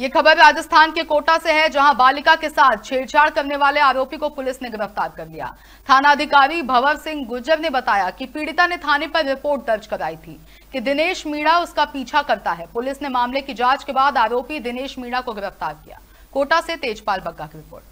ये खबर राजस्थान के कोटा से है जहां बालिका के साथ छेड़छाड़ करने वाले आरोपी को पुलिस ने गिरफ्तार कर लिया थाना अधिकारी भवर सिंह गुर्जर ने बताया कि पीड़िता ने थाने पर रिपोर्ट दर्ज कराई थी कि दिनेश मीणा उसका पीछा करता है पुलिस ने मामले की जांच के बाद आरोपी दिनेश मीणा को गिरफ्तार किया कोटा से तेजपाल बग्गा की रिपोर्ट